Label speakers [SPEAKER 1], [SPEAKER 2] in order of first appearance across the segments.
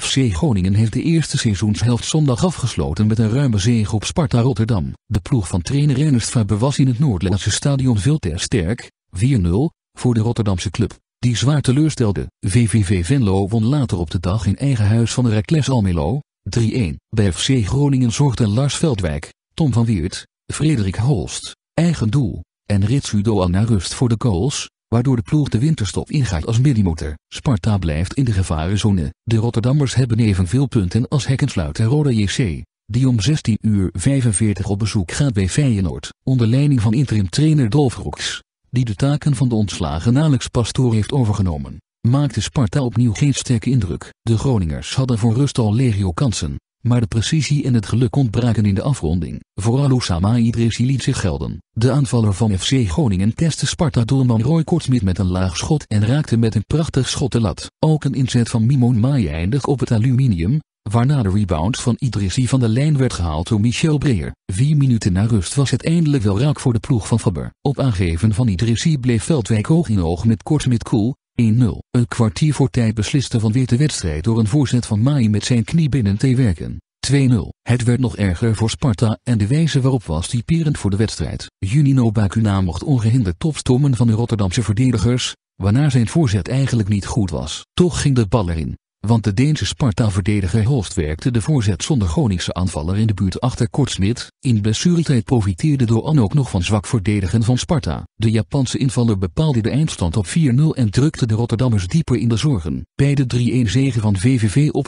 [SPEAKER 1] FC Groningen heeft de eerste seizoenshelft zondag afgesloten met een ruime zege op Sparta Rotterdam. De ploeg van trainer Ernest Faber was in het Noordlandse stadion veel te sterk, 4-0, voor de Rotterdamse club, die zwaar teleurstelde. VVV Venlo won later op de dag in eigen huis van de rekless Almelo, 3-1. Bij FC Groningen zorgden Lars Veldwijk, Tom van Weert, Frederik Holst, eigen doel, en Ritsu Doan naar rust voor de goals, waardoor de ploeg de winterstop ingaat als millimeter. Sparta blijft in de gevarenzone. De Rotterdammers hebben evenveel punten als hekkensluiter Roda JC, die om 16.45 uur op bezoek gaat bij Feyenoord, onder leiding van interim-trainer Dolf Roeks, die de taken van de ontslagen Alex Pastoor heeft overgenomen maakte Sparta opnieuw geen sterke indruk. De Groningers hadden voor rust al legio kansen, maar de precisie en het geluk ontbraken in de afronding. Vooral Oussama Idrissi liet zich gelden. De aanvaller van FC Groningen testte Sparta-doelman Roy Kortsmit met een laag schot en raakte met een prachtig schot de lat. Ook een inzet van Mimon Maai eindig op het aluminium, waarna de rebound van Idrissi van de lijn werd gehaald door Michel Breer. Vier minuten na rust was het eindelijk wel raak voor de ploeg van Faber. Op aangeven van Idrissi bleef Veldwijk oog in oog met Kortsmit koel, 1-0. Een kwartier voor tijd besliste Van Weer de wedstrijd door een voorzet van Maai met zijn knie binnen te werken. 2-0. Het werd nog erger voor Sparta en de wijze waarop was typerend voor de wedstrijd. Junino Bakuna mocht ongehinderd topstommen van de Rotterdamse verdedigers, waarna zijn voorzet eigenlijk niet goed was. Toch ging de bal erin want de Deense Sparta-verdediger Holst werkte de voorzet zonder Groningse aanvaller in de buurt achter Kortsmit. In blessuretijd profiteerde Doan ook nog van zwak verdedigen van Sparta. De Japanse invaller bepaalde de eindstand op 4-0 en drukte de Rotterdammers dieper in de zorgen. Bij de 3-1 zege van VVV op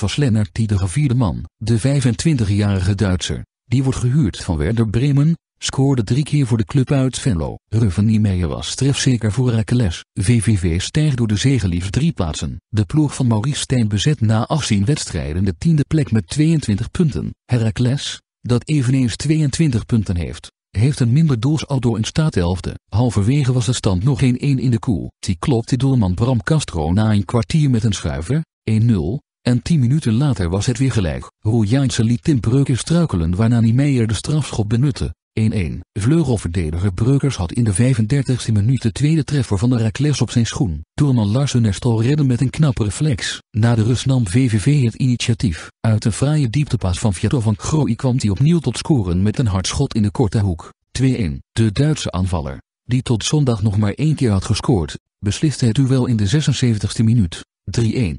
[SPEAKER 1] was Lennart die de gevierde man. De 25-jarige Duitser, die wordt gehuurd van Werder Bremen, Scoorde drie keer voor de club uit Venlo. Ruven Niemeyer was trefzeker voor Heracles. VVV stijgt door de zegen liefst drie plaatsen. De ploeg van Maurice Stijn bezet na 18 wedstrijden de tiende plek met 22 punten. Heracles, dat eveneens 22 punten heeft, heeft een minder doelsaldo en staat elfde. Halverwege was de stand nog 1-1 in de koel. Die klopt de doelman Bram Castro na een kwartier met een schuiver, 1-0, en 10 minuten later was het weer gelijk. Roejaanse liet Tim Breuken struikelen waarna Niemeyer de strafschop benutte. 1-1. Vleugelverdediger Breukers had in de 35e minuut de tweede treffer van de racles op zijn schoen. Doorman Larsen redde met een knappe reflex. Na de rust nam VVV het initiatief. Uit een fraaie dieptepas van Vieto van Grooi kwam hij opnieuw tot scoren met een hard schot in de korte hoek. 2-1. De Duitse aanvaller, die tot zondag nog maar één keer had gescoord, besliste het duel in de 76e minuut. 3-1.